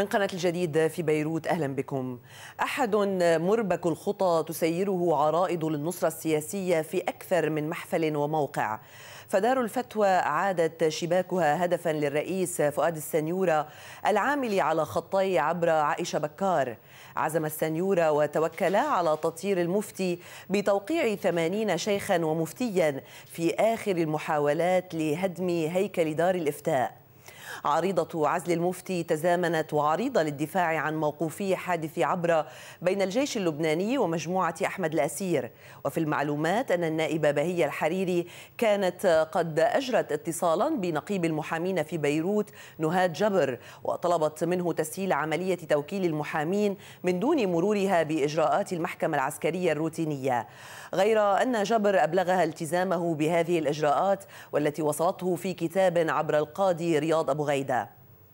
من قناة الجديد في بيروت أهلا بكم أحد مربك الخطى تسيره عرائض للنصرة السياسية في أكثر من محفل وموقع فدار الفتوى عادت شباكها هدفا للرئيس فؤاد السنيورة العامل على خطي عبر عائشة بكار عزم السنيورة وتوكلا على تطير المفتي بتوقيع 80 شيخا ومفتيا في آخر المحاولات لهدم هيكل دار الإفتاء عريضة عزل المفتي تزامنت وعريضة للدفاع عن موقوفي حادث عبرة بين الجيش اللبناني ومجموعة أحمد الأسير وفي المعلومات أن النائبة بهية الحريري كانت قد أجرت اتصالا بنقيب المحامين في بيروت نهاد جبر وطلبت منه تسهيل عملية توكيل المحامين من دون مرورها بإجراءات المحكمة العسكرية الروتينية غير أن جبر أبلغها التزامه بهذه الإجراءات والتي وصلته في كتاب عبر القاضي رياض أبو غيدة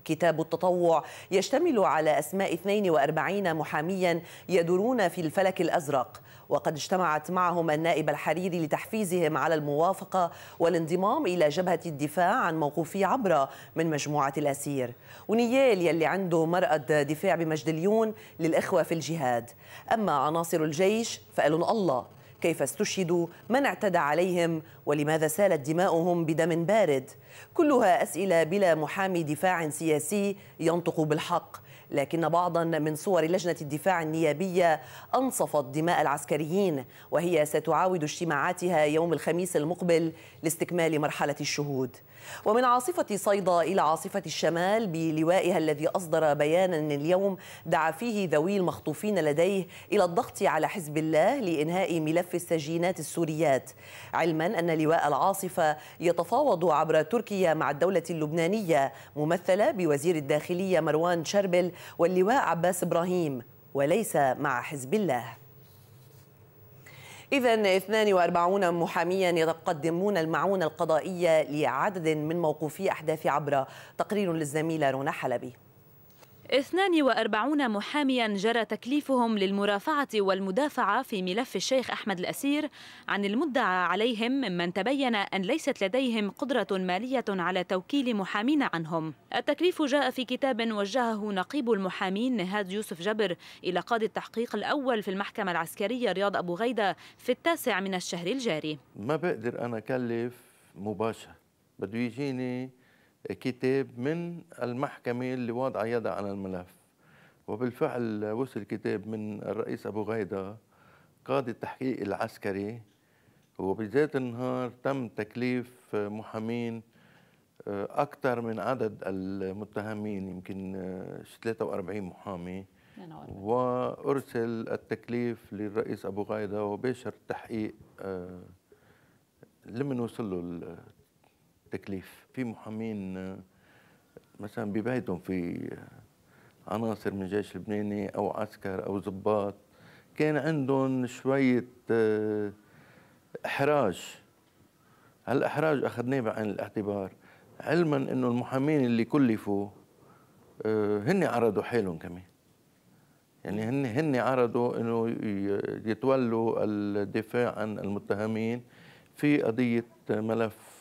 كتاب التطوع يشتمل على أسماء 42 محاميا يدورون في الفلك الأزرق وقد اجتمعت معهم النائب الحريري لتحفيزهم على الموافقة والانضمام إلى جبهة الدفاع عن موقوفي عبرة من مجموعة الأسير ونيال يلي عنده مرأة دفاع بمجد اليون للإخوة في الجهاد أما عناصر الجيش فقالوا الله كيف استشهدوا من اعتدى عليهم ولماذا سالت دماؤهم بدم بارد كلها أسئلة بلا محامي دفاع سياسي ينطق بالحق لكن بعضا من صور لجنة الدفاع النيابية أنصفت دماء العسكريين وهي ستعاود اجتماعاتها يوم الخميس المقبل لاستكمال مرحلة الشهود ومن عاصفة صيدا إلى عاصفة الشمال بلوائها الذي أصدر بيانا اليوم دعا فيه ذوي المخطوفين لديه إلى الضغط على حزب الله لإنهاء ملف السجينات السوريات علما أن لواء العاصفة يتفاوض عبر تركيا مع الدولة اللبنانية ممثلة بوزير الداخلية مروان شربل واللواء عباس إبراهيم وليس مع حزب الله إذا 42 محاميا يتقدمون المعونة القضائية لعدد من موقوفي أحداث عبرة تقرير للزميلة رونا حلبي 42 محاميا جرى تكليفهم للمرافعة والمدافعة في ملف الشيخ أحمد الأسير عن المدعى عليهم ممن تبين أن ليست لديهم قدرة مالية على توكيل محامين عنهم التكليف جاء في كتاب وجهه نقيب المحامين نهاد يوسف جبر إلى قاضي التحقيق الأول في المحكمة العسكرية رياض أبو غيدة في التاسع من الشهر الجاري ما بقدر أنا كلف مباشرة بده يجيني كتاب من المحكمة اللي واضعة يدها على الملف وبالفعل وصل كتاب من الرئيس أبو غيدة قاضي التحقيق العسكري وبذات النهار تم تكليف محامين آه، أكثر من عدد المتهمين يمكن 43 آه، محامي وأرسل التكليف للرئيس أبو غيدة وباشر التحقيق آه، لمن وصل له تكليف في محامين آه، مثلا ببيتهم في آه، عناصر من الجيش اللبناني او عسكر او ضباط كان عندهم شويه آه، احراج هالاحراج اخذناه بعين الاعتبار علما انه المحامين اللي كلفوا هن عرضوا حالهم كمان يعني هن هن عرضوا انه يتولوا الدفاع عن المتهمين في قضيه ملف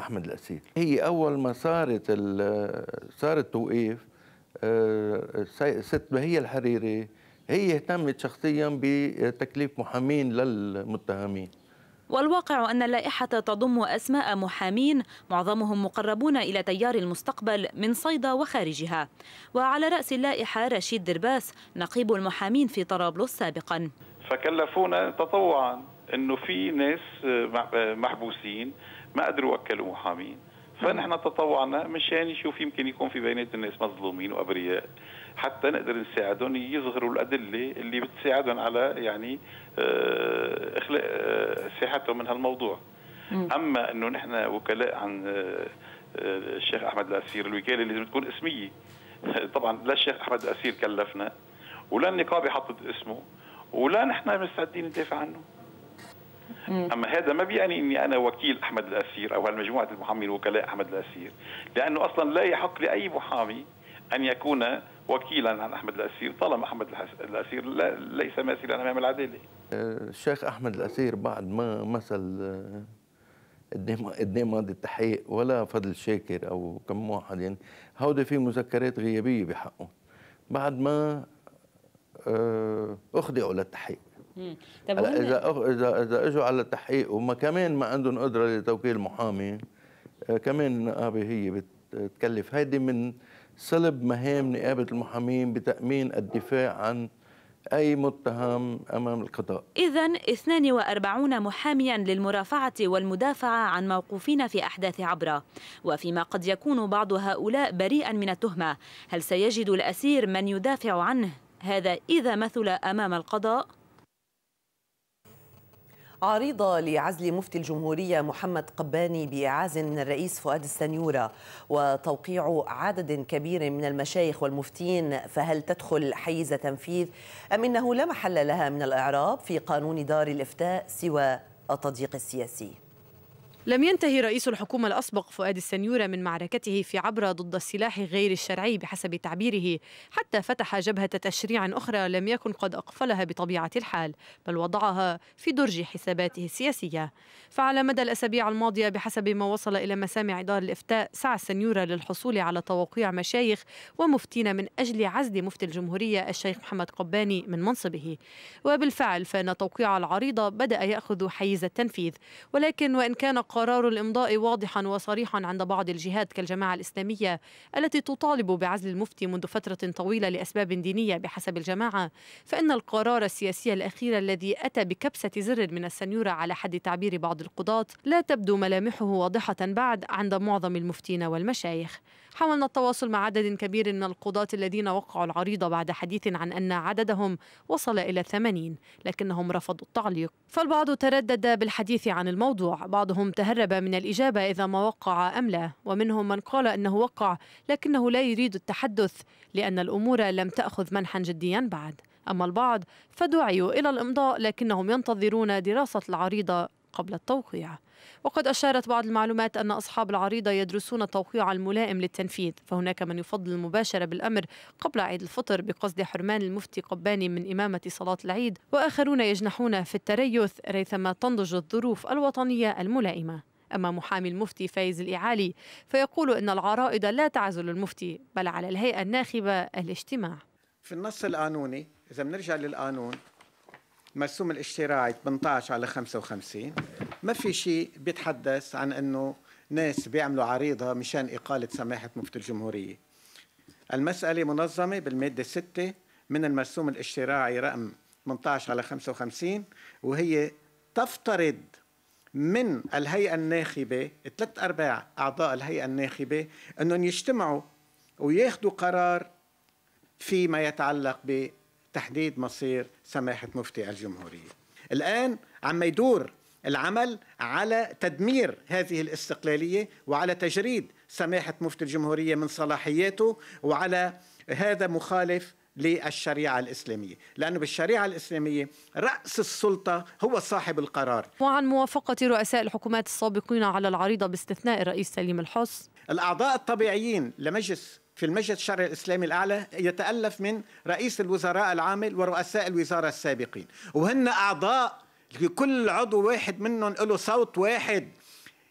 احمد الاسير هي اول ما صارت صار التوقيف آه، ست بهية الحريري هي اهتمت شخصيا بتكليف محامين للمتهمين والواقع أن اللائحة تضم أسماء محامين معظمهم مقربون إلى تيار المستقبل من صيدا وخارجها وعلى رأس اللائحة رشيد درباس نقيب المحامين في طرابلس سابقا فكلفونا تطوعا أنه في ناس محبوسين ما قدروا وكلوا محامين فنحن تطوعنا مشان نشوف يمكن يكون في بينات الناس مظلومين وابرياء حتى نقدر نساعدهم يظهروا الادله اللي بتساعدهم على يعني آه، اخلاء ساحتهم آه، من هالموضوع اما انه نحن وكلاء عن آه، الشيخ احمد الاسير الوكاله لازم تكون اسميه طبعا لا الشيخ احمد الاسير كلفنا ولا النقابه حطت اسمه ولا نحن مستعدين ندافع عنه اما هذا ما بيعني اني انا وكيل احمد الاسير او هالمجموعه المحامين الوكلاء احمد الاسير لانه اصلا لا يحق لاي محامي ان يكون وكيلا عن احمد الاسير طالما احمد الاسير لا ليس ماثلا امام العداله. الشيخ أه، احمد الاسير بعد ما مثل قدام أه، ماضي التحقيق ولا فضل شاكر او كم واحد يعني هودي في مذكرات غيابيه بحقه بعد ما أه، اخضعوا للتحقيق طب اذا أخ... اذا اذا اجوا على التحقيق وما كمان ما عندهم قدره لتوكيل محامي آه، كمان النقابه هي بتكلف هيدي من صلب مهام نقابه المحامين بتامين الدفاع عن أي متهم أمام القضاء إذا 42 محاميا للمرافعة والمدافعة عن موقوفين في أحداث عبرة وفيما قد يكون بعض هؤلاء بريئا من التهمة هل سيجد الأسير من يدافع عنه؟ هذا إذا مثل أمام القضاء؟ عريضة لعزل مفتي الجمهورية محمد قباني بإعاز من الرئيس فؤاد السنيورة وتوقيع عدد كبير من المشايخ والمفتين فهل تدخل حيز تنفيذ أم إنه لا محل لها من الإعراب في قانون دار الإفتاء سوى التضييق السياسي؟ لم ينتهي رئيس الحكومة الأسبق فؤاد السنيورة من معركته في عبرة ضد السلاح غير الشرعي بحسب تعبيره حتى فتح جبهة تشريع أخرى لم يكن قد أقفلها بطبيعة الحال بل وضعها في درج حساباته السياسية فعلى مدى الأسابيع الماضية بحسب ما وصل إلى مسامع دار الإفتاء سعى السنيورة للحصول على توقيع مشايخ ومفتين من أجل عزل مفتي الجمهورية الشيخ محمد قباني من منصبه وبالفعل فإن توقيع العريضة بدأ يأخذ حيز التنفيذ ولكن وإن كان قرار الإمضاء واضحا وصريحا عند بعض الجهات كالجماعة الإسلامية التي تطالب بعزل المفتي منذ فترة طويلة لأسباب دينية بحسب الجماعة فإن القرار السياسي الأخير الذي أتى بكبسة زر من السنيورة على حد تعبير بعض القضاة لا تبدو ملامحه واضحة بعد عند معظم المفتين والمشايخ حاولنا التواصل مع عدد كبير من القضاة الذين وقعوا العريضة بعد حديث عن أن عددهم وصل إلى 80 لكنهم رفضوا التعليق فالبعض تردد بالحديث عن الموضوع بعضهم تهرب من الإجابة إذا ما وقع أم لا ومنهم من قال أنه وقع لكنه لا يريد التحدث لأن الأمور لم تأخذ منحا جديا بعد أما البعض فدعيوا إلى الإمضاء لكنهم ينتظرون دراسة العريضة قبل التوقيع وقد أشارت بعض المعلومات أن أصحاب العريضة يدرسون التوقيع الملائم للتنفيذ فهناك من يفضل المباشرة بالأمر قبل عيد الفطر بقصد حرمان المفتي قباني من إمامة صلاة العيد وآخرون يجنحون في التريث ريثما تنضج الظروف الوطنية الملائمة أما محامي المفتي فايز الإعالي فيقول أن العرائض لا تعزل المفتي بل على الهيئة الناخبة الاجتماع في النص القانوني إذا بنرجع للقانون مرسوم الاشتراعي 18 على 55 ما في شيء بيتحدث عن انه ناس بيعملوا عريضه مشان اقاله سماحه مفتي الجمهوريه المساله منظمه بالماده 6 من المرسوم الاشتراعي رقم 18 على 55 وهي تفترض من الهيئه الناخبه ثلاث ارباع اعضاء الهيئه الناخبه انهم يجتمعوا وياخذوا قرار فيما يتعلق ب تحديد مصير سماحة مفتي الجمهورية الآن عم يدور العمل على تدمير هذه الاستقلالية وعلى تجريد سماحة مفتي الجمهورية من صلاحياته وعلى هذا مخالف للشريعة الإسلامية لأنه بالشريعة الإسلامية رأس السلطة هو صاحب القرار وعن موافقة رؤساء الحكومات السابقين على العريضة باستثناء الرئيس سليم الحص الأعضاء الطبيعيين لمجلس في المجلس الشرعي الإسلامي الأعلى يتألف من رئيس الوزراء العامل ورؤساء الوزارة السابقين وهن أعضاء كل عضو واحد منهم له صوت واحد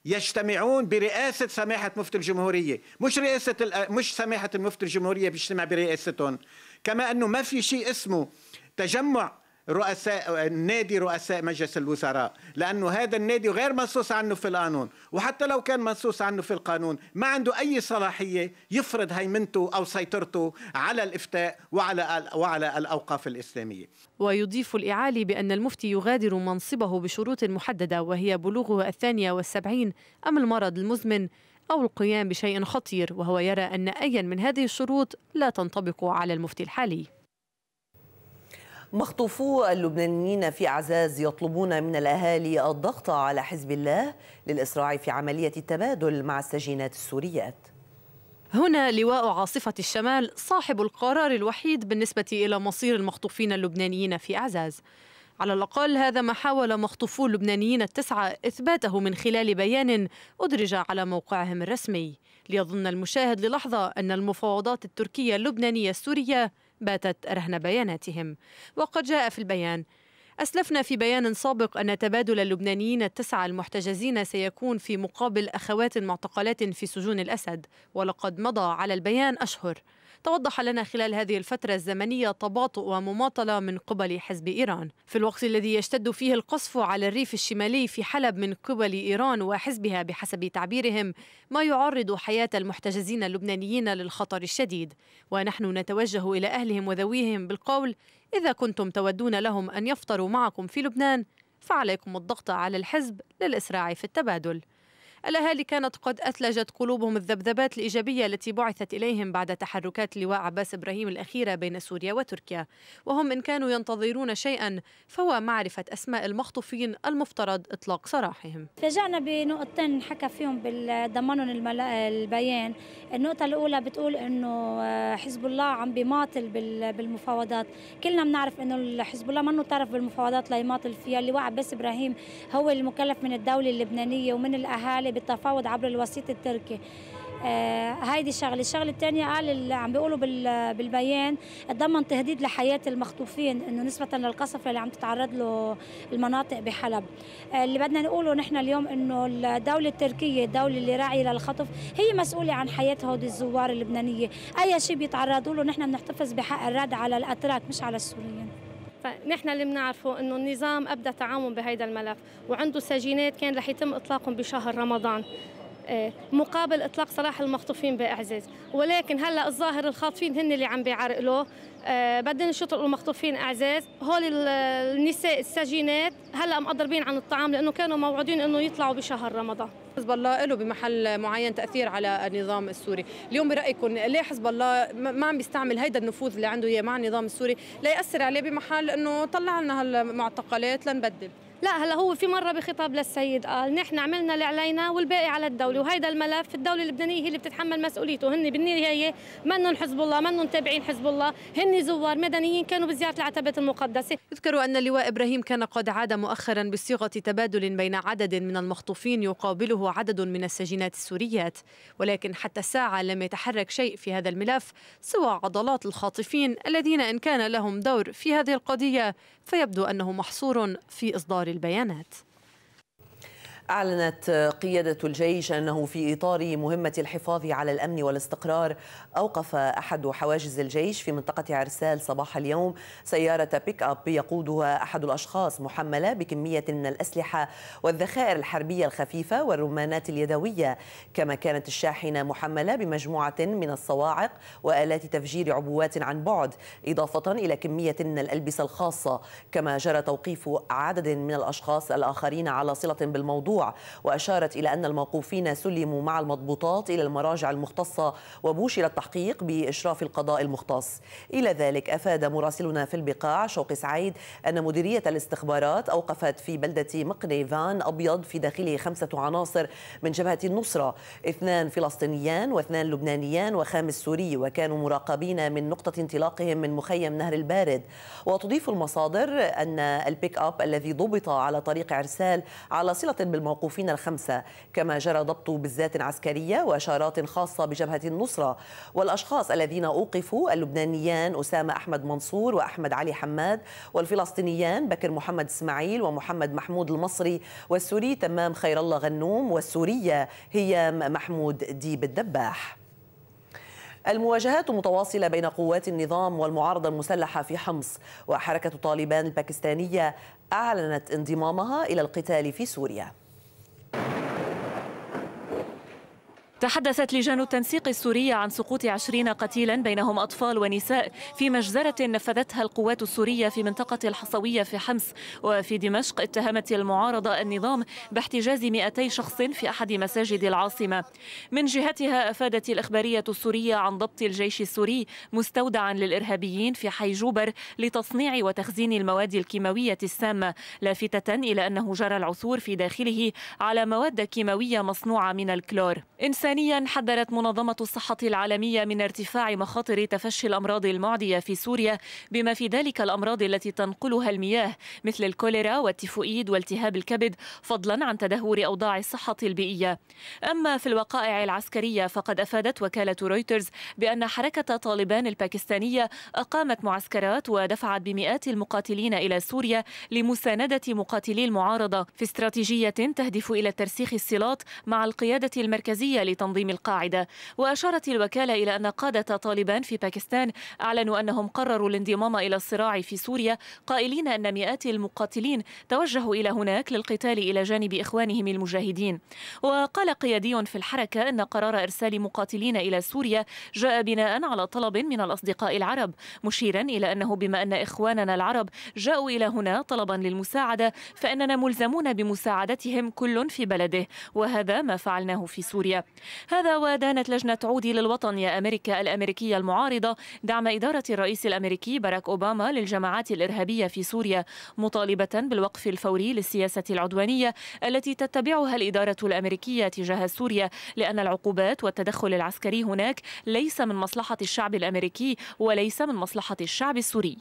يجتمعون برئاسة سماحة مفتي الجمهورية مش رئاسة مش سماحة المفتي الجمهورية بيجتمع برئاستهم كما أنه ما في شيء اسمه تجمع رؤساء نادي رؤساء مجلس الوزراء لأنه هذا النادي غير منصوص عنه في القانون وحتى لو كان منصوص عنه في القانون ما عنده أي صلاحية يفرض هيمنته أو سيطرته على الإفتاء وعلى, وعلى الأوقاف الإسلامية ويضيف الإعالي بأن المفتي يغادر منصبه بشروط محددة وهي بلوغه الثانية والسبعين أم المرض المزمن أو القيام بشيء خطير وهو يرى أن أيا من هذه الشروط لا تنطبق على المفتي الحالي مخطوفو اللبنانيين في اعزاز يطلبون من الأهالي الضغط على حزب الله للإسراع في عملية التبادل مع السجينات السوريات هنا لواء عاصفة الشمال صاحب القرار الوحيد بالنسبة إلى مصير المخطوفين اللبنانيين في أعزاز على الأقل هذا ما حاول مخطوفو اللبنانيين التسعة إثباته من خلال بيان أدرج على موقعهم الرسمي ليظن المشاهد للحظة أن المفاوضات التركية اللبنانية السورية باتت رهن بياناتهم وقد جاء في البيان أسلفنا في بيان سابق أن تبادل اللبنانيين التسعة المحتجزين سيكون في مقابل أخوات معتقلات في سجون الأسد ولقد مضى على البيان أشهر توضح لنا خلال هذه الفترة الزمنية تباطؤ ومماطلة من قبل حزب إيران في الوقت الذي يشتد فيه القصف على الريف الشمالي في حلب من قبل إيران وحزبها بحسب تعبيرهم ما يعرض حياة المحتجزين اللبنانيين للخطر الشديد ونحن نتوجه إلى أهلهم وذويهم بالقول إذا كنتم تودون لهم أن يفطروا معكم في لبنان فعليكم الضغط على الحزب للإسراع في التبادل الأهالي كانت قد أثلجت قلوبهم الذبذبات الإيجابية التي بعثت إليهم بعد تحركات لواء عباس إبراهيم الأخيرة بين سوريا وتركيا وهم إن كانوا ينتظرون شيئا فهو معرفة أسماء المخطوفين المفترض إطلاق سراحهم فجعنا بنقطتين حكى فيهم بالضمانهم البيان النقطة الأولى بتقول أنه آه، حزب الله عم بيماطل بالمفاوضات كلنا بنعرف أنه حزب الله منه طرف بالمفاوضات ليماطل فيها اللواء عباس إبراهيم هو المكلف من الدولة اللبنانية ومن الأهالي العالي بالتفاوض عبر الوسيط التركي آه، هيدي شغله الشغله الثانيه قال اللي عم بيقولوا بالبيان تضمن تهديد لحياه المخطوفين انه نسبه للقصف اللي عم تتعرض له المناطق بحلب آه، اللي بدنا نقوله نحن اليوم انه الدوله التركيه الدوله اللي راعيه للخطف هي مسؤوله عن حياه هودي الزوار اللبنانيه اي شيء بيتعرضوا له نحن بنحتفظ بحق الرد على الاتراك مش على السوريين فنحن اللي بنعرفه انه النظام ابدا تعاون بهذا الملف وعنده سجينات كان رح يتم اطلاقهم بشهر رمضان آه، مقابل اطلاق سراح المخطوفين باعزاز ولكن هلا الظاهر الخاطفين هن اللي عم بيعرقلوه آه، بعدين الشرطة المخطوفين أعزاز هول النساء السجينات هلا مقدربين عن الطعام لأنه كانوا موعودين إنه يطلعوا بشهر رمضان حزب الله له بمحل معين تأثير على النظام السوري اليوم برأيكم ليه حزب الله ما عم بيستعمل هيدا النفوذ اللي عنده إياه مع النظام السوري ليأثر عليه بمحل إنه طلع لنا هالمعتقلات لنبدل لا هلا هو في مره بخطاب للسيد قال نحن عملنا اللي علينا والباقي على الدوله وهيدا الملف الدوله اللبنانيه هي اللي بتتحمل مسؤوليته هن بالنهايه منهم حزب الله منهم تابعين حزب الله هن زوار مدنيين كانوا بزياره العتبه المقدسه يذكر ان اللواء ابراهيم كان قد عاد مؤخرا بصيغه تبادل بين عدد من المخطوفين يقابله عدد من السجينات السوريات ولكن حتى الساعه لم يتحرك شيء في هذا الملف سوى عضلات الخاطفين الذين ان كان لهم دور في هذه القضيه فيبدو انه محصور في اصدار البيانات أعلنت قيادة الجيش أنه في إطار مهمة الحفاظ على الأمن والاستقرار أوقف أحد حواجز الجيش في منطقة عرسال صباح اليوم سيارة بيك أب يقودها أحد الأشخاص محملة بكمية من الأسلحة والذخائر الحربية الخفيفة والرمانات اليدوية كما كانت الشاحنة محملة بمجموعة من الصواعق وآلات تفجير عبوات عن بعد إضافة إلى كمية من الألبسة الخاصة كما جرى توقيف عدد من الأشخاص الآخرين على صلة بالموضوع وأشارت إلى أن الموقوفين سلموا مع المضبوطات إلى المراجع المختصة وبوشل التحقيق بإشراف القضاء المختص إلى ذلك أفاد مراسلنا في البقاع شوقي سعيد أن مديرية الاستخبارات أوقفت في بلدة مقنيفان أبيض في داخله خمسة عناصر من جبهة النصرة اثنان فلسطينيان واثنان لبنانيان وخامس سوري وكانوا مراقبين من نقطة انطلاقهم من مخيم نهر البارد وتضيف المصادر أن البيك أب الذي ضبط على طريق عرسال على صلة بالمصادر الموقوفين الخمسة كما جرى ضبط بزات عسكرية وشارات خاصة بجبهة النصرة والأشخاص الذين أوقفوا اللبنانيان أسامة أحمد منصور وأحمد علي حماد والفلسطينيان بكر محمد إسماعيل ومحمد محمود المصري والسوري تمام خير الله غنوم والسورية هيام محمود ديب الدباح المواجهات متواصلة بين قوات النظام والمعارضة المسلحة في حمص وحركة طالبان الباكستانية أعلنت انضمامها إلى القتال في سوريا تحدثت لجان التنسيق السورية عن سقوط عشرين قتيلا بينهم أطفال ونساء في مجزرة نفذتها القوات السورية في منطقة الحصوية في حمص وفي دمشق اتهمت المعارضة النظام باحتجاز 200 شخص في أحد مساجد العاصمة من جهتها أفادت الإخبارية السورية عن ضبط الجيش السوري مستودعا للإرهابيين في حي جوبر لتصنيع وتخزين المواد الكيماوية السامة لافتة إلى أنه جرى العثور في داخله على مواد كيماوية مصنوعة من الكلور إنسان ثانيا حذرت منظمة الصحة العالمية من ارتفاع مخاطر تفشي الأمراض المعدية في سوريا بما في ذلك الأمراض التي تنقلها المياه مثل الكوليرا والتيفوئيد والتهاب الكبد فضلا عن تدهور أوضاع الصحة البيئية أما في الوقائع العسكرية فقد أفادت وكالة رويترز بأن حركة طالبان الباكستانية أقامت معسكرات ودفعت بمئات المقاتلين إلى سوريا لمساندة مقاتلي المعارضة في استراتيجية تهدف إلى ترسيخ الصلات مع القيادة المركزية تنظيم القاعدة وأشارت الوكالة إلى أن قادة طالبان في باكستان أعلنوا أنهم قرروا الانضمام إلى الصراع في سوريا قائلين أن مئات المقاتلين توجهوا إلى هناك للقتال إلى جانب إخوانهم المجاهدين وقال قيادي في الحركة أن قرار إرسال مقاتلين إلى سوريا جاء بناء على طلب من الأصدقاء العرب مشيرا إلى أنه بما أن إخواننا العرب جاءوا إلى هنا طلبا للمساعدة فإننا ملزمون بمساعدتهم كل في بلده وهذا ما فعلناه في سوريا هذا ودانت لجنة عودي للوطن يا أمريكا الأمريكية المعارضة دعم إدارة الرئيس الأمريكي باراك أوباما للجماعات الإرهابية في سوريا مطالبة بالوقف الفوري للسياسة العدوانية التي تتبعها الإدارة الأمريكية تجاه سوريا لأن العقوبات والتدخل العسكري هناك ليس من مصلحة الشعب الأمريكي وليس من مصلحة الشعب السوري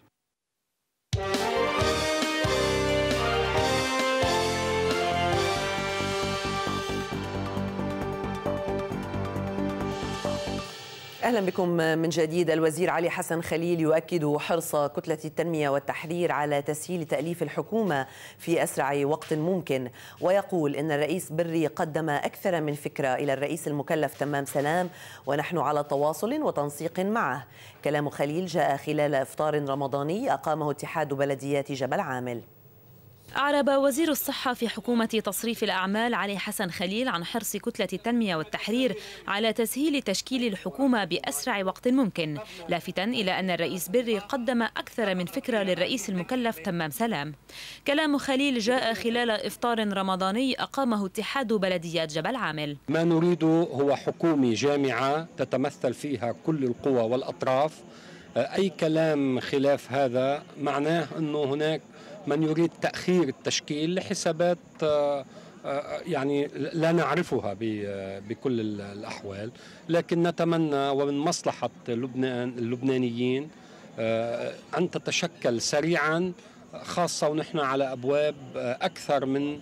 اهلا بكم من جديد الوزير علي حسن خليل يؤكد حرص كتله التنميه والتحرير على تسهيل تاليف الحكومه في اسرع وقت ممكن ويقول ان الرئيس بري قدم اكثر من فكره الى الرئيس المكلف تمام سلام ونحن على تواصل وتنسيق معه كلام خليل جاء خلال افطار رمضاني اقامه اتحاد بلديات جبل عامل أعرب وزير الصحة في حكومة تصريف الأعمال علي حسن خليل عن حرص كتلة التنمية والتحرير على تسهيل تشكيل الحكومة بأسرع وقت ممكن لافتا إلى أن الرئيس بري قدم أكثر من فكرة للرئيس المكلف تمام سلام كلام خليل جاء خلال إفطار رمضاني أقامه اتحاد بلديات جبل عامل ما نريد هو حكومة جامعة تتمثل فيها كل القوى والأطراف أي كلام خلاف هذا معناه أنه هناك من يريد تأخير التشكيل لحسابات آه، آه، آه، يعني لا نعرفها بكل الأحوال لكن نتمنى ومن مصلحة لبنان اللبنانيين أن تتشكل سريعا خاصة ونحن على أبواب أكثر من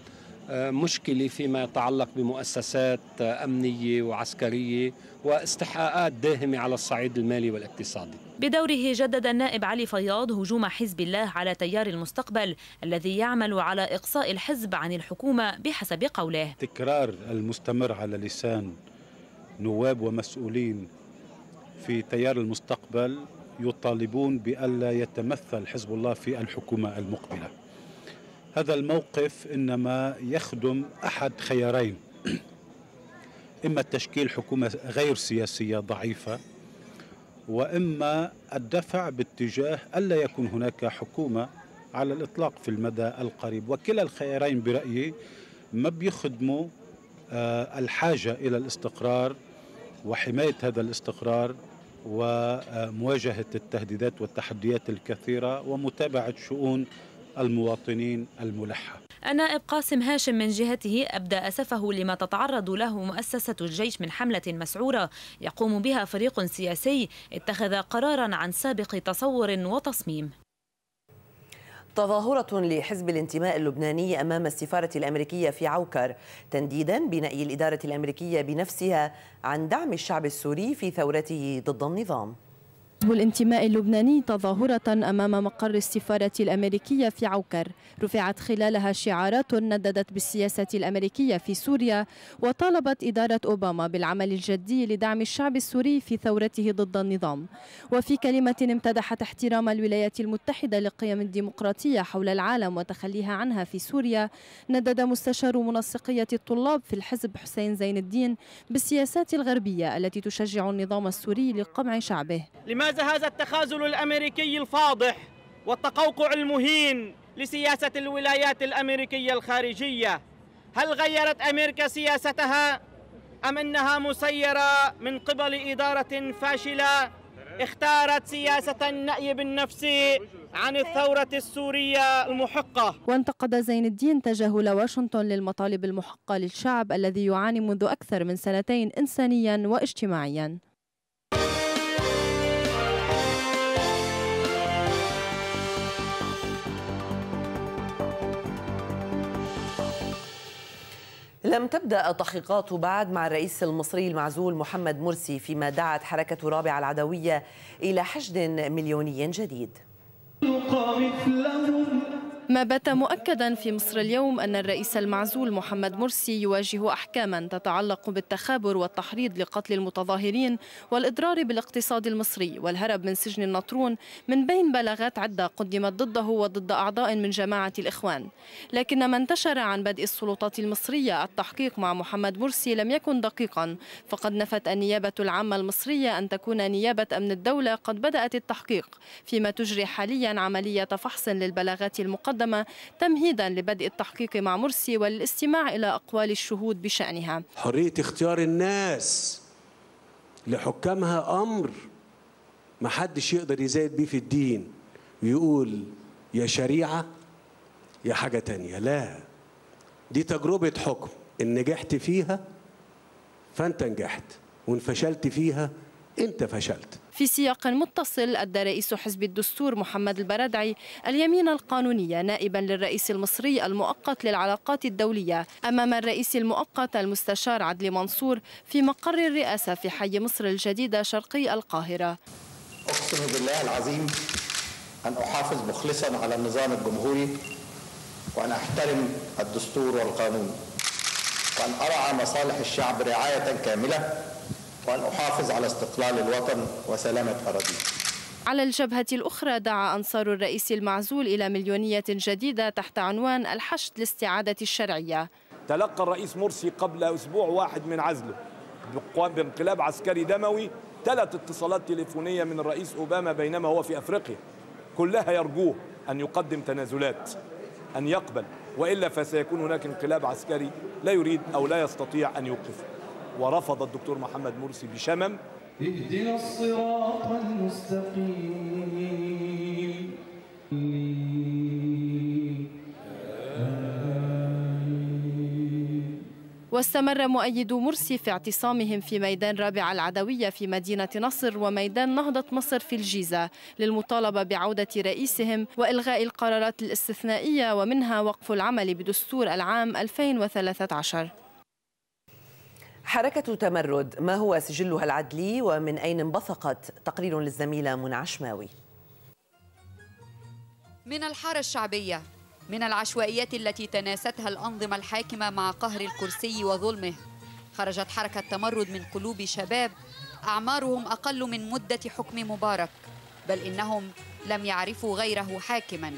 مشكلة فيما يتعلق بمؤسسات أمنية وعسكرية واستحقاقات داهمة على الصعيد المالي والاقتصادي بدوره جدد النائب علي فياض هجوم حزب الله على تيار المستقبل الذي يعمل على إقصاء الحزب عن الحكومة بحسب قوله تكرار المستمر على لسان نواب ومسؤولين في تيار المستقبل يطالبون بألا يتمثل حزب الله في الحكومة المقبلة هذا الموقف إنما يخدم أحد خيارين إما تشكيل حكومة غير سياسية ضعيفة وإما الدفع باتجاه ألا يكون هناك حكومة على الإطلاق في المدى القريب وكلا الخيارين برأيي ما بيخدموا آه، الحاجة إلى الاستقرار وحماية هذا الاستقرار ومواجهة التهديدات والتحديات الكثيرة ومتابعة شؤون المواطنين الملحة النائب قاسم هاشم من جهته أبدى أسفه لما تتعرض له مؤسسة الجيش من حملة مسعورة يقوم بها فريق سياسي اتخذ قرارا عن سابق تصور وتصميم تظاهرة لحزب الانتماء اللبناني أمام السفارة الأمريكية في عوكر تنديدا بنأي الإدارة الأمريكية بنفسها عن دعم الشعب السوري في ثورته ضد النظام الانتماء اللبناني تظاهرة أمام مقر السفارة الأمريكية في عوكر رفعت خلالها شعارات نددت بالسياسة الأمريكية في سوريا وطالبت إدارة أوباما بالعمل الجدي لدعم الشعب السوري في ثورته ضد النظام وفي كلمة امتدحت احترام الولايات المتحدة لقيم الديمقراطية حول العالم وتخليها عنها في سوريا ندد مستشار منسقية الطلاب في الحزب حسين زين الدين بالسياسات الغربية التي تشجع النظام السوري لقمع شعبه لماذا لماذا هذا التخاذل الأمريكي الفاضح والتقوقع المهين لسياسة الولايات الأمريكية الخارجية هل غيرت أمريكا سياستها أم أنها مسيرة من قبل إدارة فاشلة اختارت سياسة النأي بالنفس عن الثورة السورية المحقة وانتقد زين الدين تجاهل واشنطن للمطالب المحقة للشعب الذي يعاني منذ أكثر من سنتين إنسانيا واجتماعيا لم تبدأ التحقيقات بعد مع الرئيس المصري المعزول محمد مرسي فيما دعت حركة رابع العدوية إلى حشد مليوني جديد ما بات مؤكدا في مصر اليوم أن الرئيس المعزول محمد مرسي يواجه أحكاما تتعلق بالتخابر والتحريض لقتل المتظاهرين والإضرار بالاقتصاد المصري والهرب من سجن النطرون من بين بلاغات عدة قدمت ضده وضد أعضاء من جماعة الإخوان لكن ما انتشر عن بدء السلطات المصرية التحقيق مع محمد مرسي لم يكن دقيقا فقد نفت النيابة العامة المصرية أن تكون نيابة أمن الدولة قد بدأت التحقيق فيما تجري حاليا عملية فحص للبلاغات المقدمة المقدمة تمهيدا لبدء التحقيق مع مرسي والاستماع إلى أقوال الشهود بشأنها حرية اختيار الناس لحكامها أمر ما حدش يقدر يزايد بيه في الدين ويقول يا شريعة يا حاجة تانية لا دي تجربة حكم إن نجحت فيها فأنت نجحت وإن فشلت فيها أنت فشلت في سياق متصل أدى رئيس حزب الدستور محمد البرادعي اليمين القانونية نائبا للرئيس المصري المؤقت للعلاقات الدولية أمام الرئيس المؤقت المستشار عدلي منصور في مقر الرئاسة في حي مصر الجديدة شرقي القاهرة أقسم بالله العظيم أن أحافظ مخلصا على النظام الجمهوري وأن أحترم الدستور والقانون وأن أرعى مصالح الشعب رعاية كاملة وأن أحافظ على استقلال الوطن وسلامة أراضيه على الجبهة الأخرى دعا أنصار الرئيس المعزول إلى مليونية جديدة تحت عنوان الحشد لاستعادة الشرعية تلقى الرئيس مرسي قبل أسبوع واحد من عزله بانقلاب عسكري دموي ثلاث اتصالات تليفونية من الرئيس أوباما بينما هو في أفريقيا كلها يرجوه أن يقدم تنازلات أن يقبل وإلا فسيكون هناك انقلاب عسكري لا يريد أو لا يستطيع أن يوقفه ورفض الدكتور محمد مرسي بشمم اهدنا الصراط المستقيم واستمر مؤيد مرسي في اعتصامهم في ميدان رابع العدوية في مدينة نصر وميدان نهضة مصر في الجيزة للمطالبة بعودة رئيسهم وإلغاء القرارات الاستثنائية ومنها وقف العمل بدستور العام 2013 حركة تمرد ما هو سجلها العدلي ومن أين انبثقت تقرير للزميلة منى عشماوي من الحارة الشعبية من العشوائيات التي تناستها الأنظمة الحاكمة مع قهر الكرسي وظلمه خرجت حركة تمرد من قلوب شباب أعمارهم أقل من مدة حكم مبارك بل إنهم لم يعرفوا غيره حاكما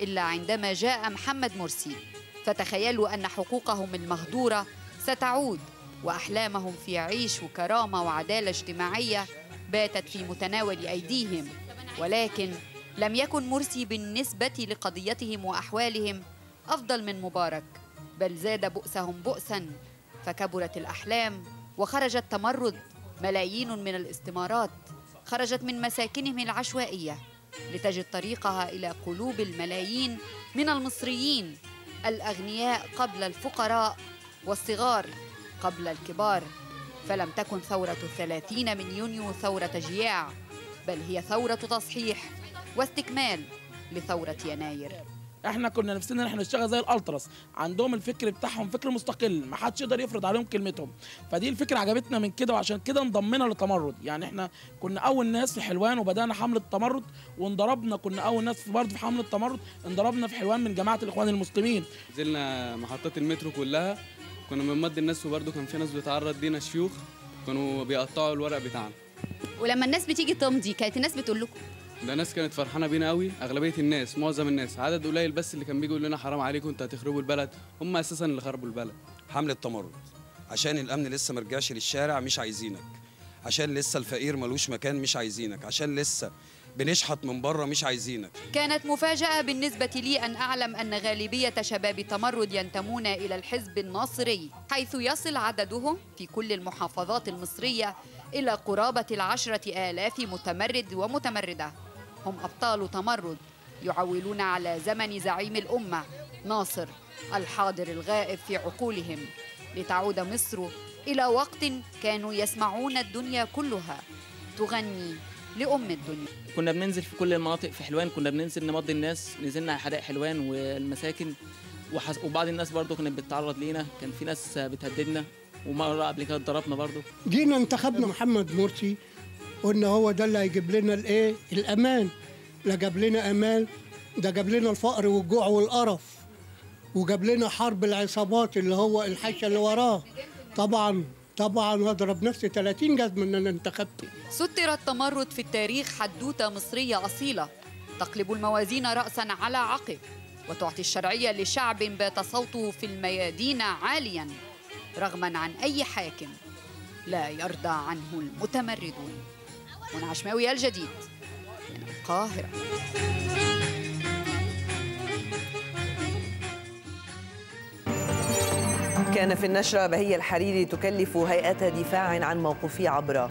إلا عندما جاء محمد مرسي فتخيلوا أن حقوقهم المهدورة ستعود وأحلامهم في عيش وكرامة وعدالة اجتماعية باتت في متناول أيديهم ولكن لم يكن مرسي بالنسبة لقضيتهم وأحوالهم أفضل من مبارك بل زاد بؤسهم بؤسا فكبرت الأحلام وخرج التمرد ملايين من الاستمارات خرجت من مساكنهم العشوائية لتجد طريقها إلى قلوب الملايين من المصريين الأغنياء قبل الفقراء والصغار قبل الكبار فلم تكن ثورة الثلاثين من يونيو ثورة جياع بل هي ثورة تصحيح واستكمال لثورة يناير احنا كنا نفسنا ان احنا نشتغل زي الالتراس عندهم الفكر بتاعهم فكر مستقل ما حدش يقدر يفرض عليهم كلمتهم فدي الفكره عجبتنا من كده وعشان كده انضمينا للتمرد يعني احنا كنا اول ناس في حلوان وبدانا حمله التمرد وانضربنا كنا اول ناس برضه في حمله التمرد انضربنا في حلوان من جماعه الاخوان المسلمين نزلنا محطات المترو كلها كنا بنمد الناس وبرده كان في ناس بتعرض لينا شيوخ كانوا بيقطعوا الورق بتاعنا ولما الناس بتيجي تمضي كانت الناس بتقول لكم ده ناس كانت فرحانه بينا قوي اغلبيه الناس معظم الناس عدد قليل بس اللي كان بيجي يقول لنا حرام عليكم انتوا هتخربوا البلد هم اساسا اللي خربوا البلد حمله تمرد عشان الامن لسه ما رجعش للشارع مش عايزينك عشان لسه الفقير ملوش مكان مش عايزينك عشان لسه بنشحت من بره مش عايزينك كانت مفاجأة بالنسبة لي أن أعلم أن غالبية شباب التمرد ينتمون إلى الحزب الناصري حيث يصل عددهم في كل المحافظات المصرية إلى قرابة العشرة آلاف متمرد ومتمردة هم أبطال تمرد يعولون على زمن زعيم الأمة ناصر الحاضر الغائب في عقولهم لتعود مصر إلى وقت كانوا يسمعون الدنيا كلها تغني لأم الدنيا كنا بننزل في كل المناطق في حلوان كنا بننزل نمضي الناس نزلنا على حدائق حلوان والمساكن وحس... وبعض الناس برضو كانت بتتعرض لينا كان في ناس بتهددنا ومرة قبل كده اتضربنا برضو جينا انتخبنا محمد مرسي قلنا هو ده اللي هيجيب لنا الايه الامان لا جاب لنا امان ده جاب لنا الفقر والجوع والقرف وجاب لنا حرب العصابات اللي هو الحشه اللي وراه طبعا طبعا اضرب نفسي 30 جزمه ان انا انتخبت ستر التمرد في التاريخ حدوته مصريه اصيله تقلب الموازين راسا على عقب وتعطي الشرعيه لشعب بات صوته في الميادين عاليا رغما عن اي حاكم لا يرضى عنه المتمردون منى عشماوي الجديد من القاهره كان في النشرة بهي الحريري تكلف هيئة دفاع عن موقفي عبرة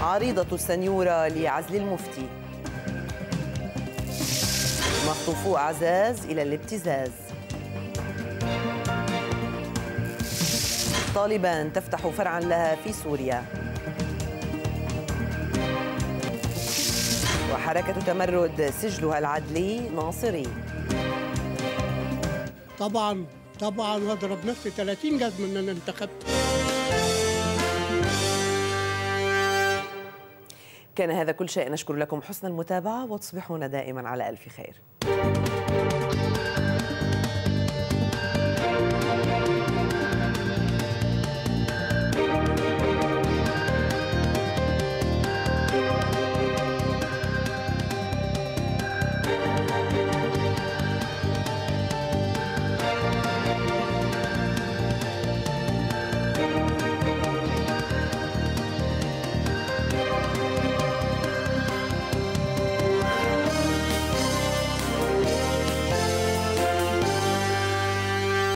عريضة السنيورة لعزل المفتي مخطوفو عزاز إلى الابتزاز طالبان تفتح فرعا لها في سوريا وحركة تمرد سجلها العدلي ناصري طبعا طبعا واضرب نفسي 30 جزمه ان انا انتخبت كان هذا كل شيء نشكر لكم حسن المتابعه وتصبحون دائما على الف خير